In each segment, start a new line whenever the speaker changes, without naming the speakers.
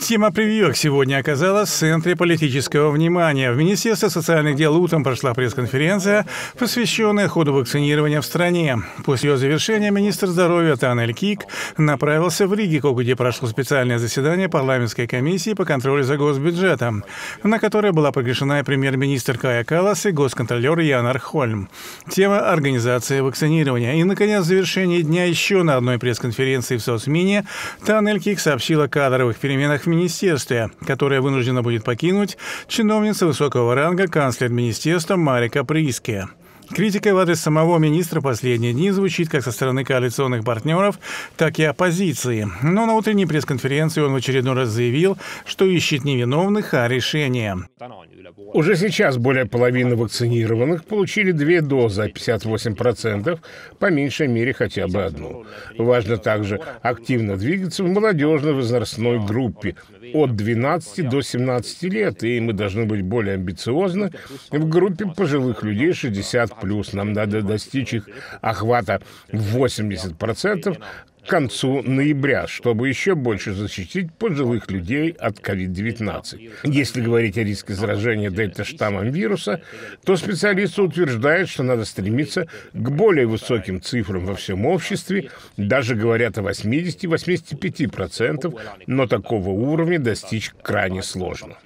Тема прививок сегодня оказалась в центре политического внимания. В Министерстве социальных дел утром прошла пресс-конференция, посвященная ходу вакцинирования в стране. После ее завершения министр здоровья Танель Кик направился в Ригику, где прошло специальное заседание парламентской комиссии по контролю за госбюджетом, на которое была приглашена и премьер-министр Кая Калас и госконтролер Ян Архольм. Тема организации вакцинирования. И, наконец, в завершении дня еще на одной пресс-конференции в соцмине Танель Кик сообщила кадровых переменах в министерстве, которое вынуждено будет покинуть чиновница высокого ранга канцлер министерства Марика Приски. Критика в адрес самого министра последние дни звучит как со стороны коалиционных партнеров, так и оппозиции. Но на утренней пресс-конференции он в очередной раз заявил, что ищет не виновных, а решения.
Уже сейчас более половины вакцинированных получили две дозы, а 58% по меньшей мере хотя бы одну. Важно также активно двигаться в молодежной возрастной группе, от 12 до 17 лет, и мы должны быть более амбициозны в группе пожилых людей 60+. Нам надо достичь их охвата в 80%, к концу ноября, чтобы еще больше защитить пожилых людей от COVID-19. Если говорить о риске заражения дельта-штаммом вируса, то специалисты утверждают, что надо стремиться к более высоким цифрам во всем обществе, даже говорят о 80-85%, но такого уровня достичь крайне сложно.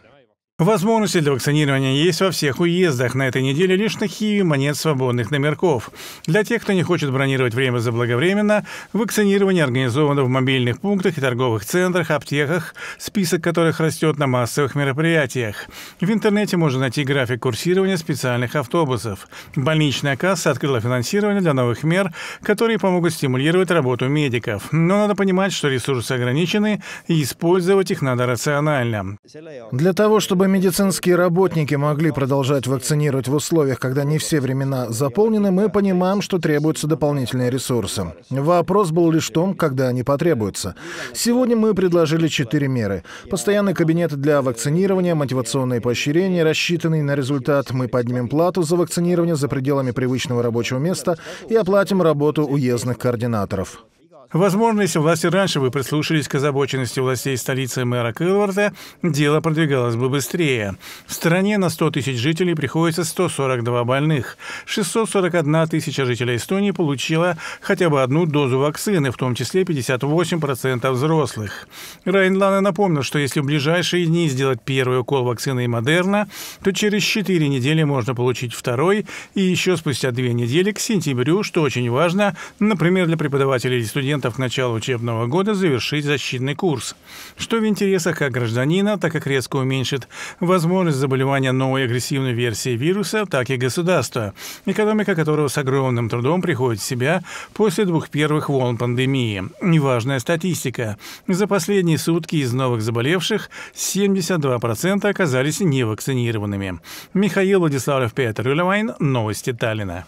Возможности для вакцинирования есть во всех уездах. На этой неделе лишь на Хиве монет свободных номерков. Для тех, кто не хочет бронировать время заблаговременно, вакцинирование организовано в мобильных пунктах и торговых центрах, аптеках, список которых растет на массовых мероприятиях. В интернете можно найти график курсирования специальных автобусов. Больничная касса открыла финансирование для новых мер, которые помогут стимулировать работу медиков. Но надо понимать, что ресурсы ограничены, и использовать их надо рационально.
Для того, чтобы медицинские работники могли продолжать вакцинировать в условиях, когда не все времена заполнены, мы понимаем, что требуются дополнительные ресурсы. Вопрос был лишь в том, когда они потребуются. Сегодня мы предложили четыре меры. Постоянный кабинет для вакцинирования, мотивационные поощрения, рассчитанные на результат. Мы поднимем плату за вакцинирование за пределами привычного рабочего места и оплатим работу уездных координаторов.
Возможно, если власти раньше бы прислушались к озабоченности властей столицы мэра Килварда, дело продвигалось бы быстрее. В стране на 100 тысяч жителей приходится 142 больных. 641 тысяча жителей Эстонии получила хотя бы одну дозу вакцины, в том числе 58% взрослых. Райнлана напомнил, что если в ближайшие дни сделать первый укол вакцины и Модерна, то через 4 недели можно получить второй и еще спустя 2 недели к сентябрю, что очень важно, например, для преподавателей и студентов к началу учебного года завершить защитный курс, что в интересах как гражданина, так и резко уменьшит возможность заболевания новой агрессивной версии вируса, так и государства, экономика которого с огромным трудом приходит в себя после двух первых волн пандемии. Неважная статистика. За последние сутки из новых заболевших 72% оказались невакцинированными. Михаил Владиславов, Петр Юлевайн, Новости Таллина.